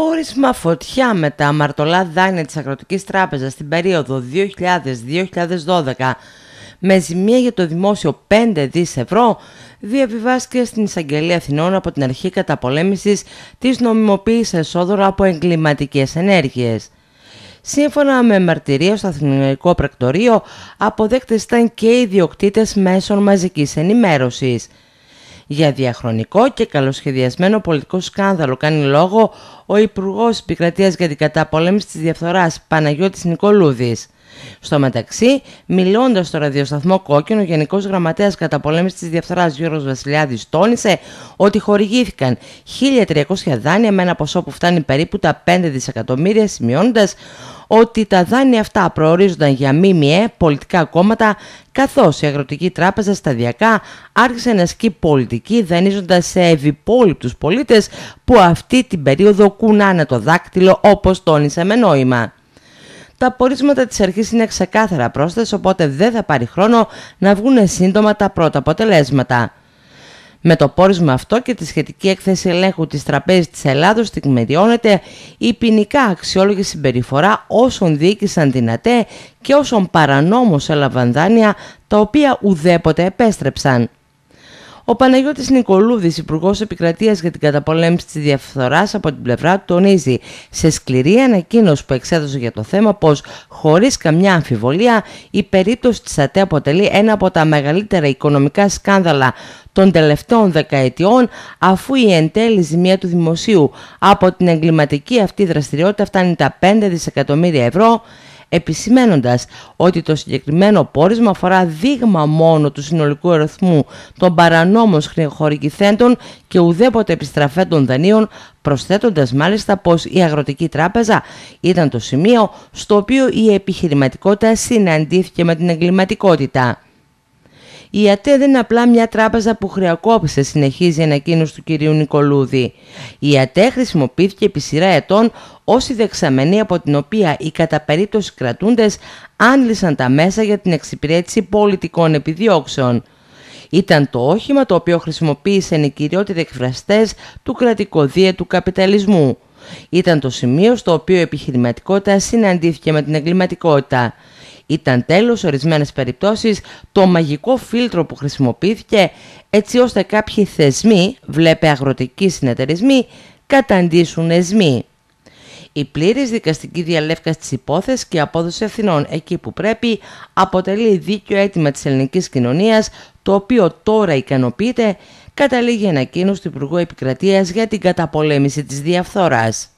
πόρισμα φωτιά με τα αμαρτωλά δάνεια της Αγροτικής Τράπεζας στην περίοδο 2000-2012 με ζημία για το δημόσιο 5 δις ευρώ διαβιβάστηκε στην Εισαγγελία Αθηνών από την αρχή καταπολέμησης της νομιμοποίησης εσόδων από εγκληματικές ενέργειες. Σύμφωνα με μαρτυρία στο Αθηναϊκό Πρακτορείο, αποδέκτες ήταν και οι μέσων μαζικής ενημέρωσης – για διαχρονικό και καλοσχεδιασμένο πολιτικό σκάνδαλο. Κάνει λόγο ο Υπουργός Επικρατείας για την κατάπολεμη της Διαφθοράς Παναγιώτης Νικολούδης. Στο μεταξύ, μιλώντας στο ραδιοσταθμό Κόκκινο, ο Γενικός Γραμματέας Καταπολέμησης της Διαφθοράς Γιώργο Βασιλιάδης τόνισε ότι χορηγήθηκαν 1.300 δάνεια με ένα ποσό που φτάνει περίπου τα 5 δισεκατομμύρια, σημειώνοντας ότι τα δάνεια αυτά προορίζονταν για ΜΜΕ, πολιτικά κόμματα, καθώς η Αγροτική Τράπεζα σταδιακά άρχισε να ασκεί πολιτική δανείζοντας σε ευυπόλοιπτους πολίτες που αυτή την περίοδο κουνάνε το δάκτυλο όπως τόνισε με νόημα. Τα πόρισματα της αρχής είναι ξεκάθαρα πρόσθετες, οπότε δεν θα πάρει χρόνο να βγουν σύντομα τα πρώτα αποτελέσματα. Με το πόρισμα αυτό και τη σχετική έκθεση ελέγχου της Τραπέζης της Ελλάδος τεκμηριώνεται η ποινικά αξιόλογη συμπεριφορά όσων διοίκησαν την και όσων παρανόμως έλαβαν δάνεια τα οποία ουδέποτε επέστρεψαν. Ο Παναγιώτης Νικολούδης, Υπουργός Επικρατείας για την καταπολέμηση της διαφθοράς από την πλευρά του, τονίζει σε σκληρή ανακοίνωση που εξέδωσε για το θέμα πως χωρίς καμιά αμφιβολία η περίπτωση της ΑΤΕ αποτελεί ένα από τα μεγαλύτερα οικονομικά σκάνδαλα των τελευταίων δεκαετιών αφού η εν τέλει ζημία του δημοσίου από την εγκληματική αυτή δραστηριότητα φτάνει τα 5 δισεκατομμύρια ευρώ επισημένοντας ότι το συγκεκριμένο πόρισμα αφορά δείγμα μόνο του συνολικού αριθμού των παρανόμων χορηγηθέντων και ουδέποτε επιστραφέντων δανείων, προσθέτοντας μάλιστα πως η Αγροτική Τράπεζα ήταν το σημείο στο οποίο η επιχειρηματικότητα συναντήθηκε με την εγκληματικότητα. Η ΑΤΕ δεν είναι απλά μια τράπεζα που χρεοκόπησε, συνεχίζει η ανακοίνωση του κυρίου Νικολούδη. Η ΑΤΕ χρησιμοποιήθηκε επί ετών ως η δεξαμενή από την οποία οι κατά περίπτωση κρατούντες τα μέσα για την εξυπηρέτηση πολιτικών επιδιώξεων. Ήταν το όχημα το οποίο χρησιμοποίησαν οι κυριότεροι εκφραστές του κρατικοδία του καπιταλισμού. Ήταν το σημείο στο οποίο η επιχειρηματικότητα συναντήθηκε με την εγκληματικότητα. Ήταν τέλος ορισμένες ορισμένες περιπτώσεις το μαγικό φίλτρο που χρησιμοποιήθηκε έτσι ώστε κάποιοι θεσμοί, βλέπε αγροτικοί συνεταιρισμοί, καταντήσουν εσμοί. Η πλήρης δικαστική διαλεύκα της υπόθεσης και απόδοση ευθυνών εκεί που πρέπει αποτελεί δίκιο αίτημα της ελληνικής κοινωνίας το οποίο τώρα ικανοποιείται καταλήγει ανακοίνωση του Υπουργού Επικρατείας για την καταπολέμηση της διαφθοράς.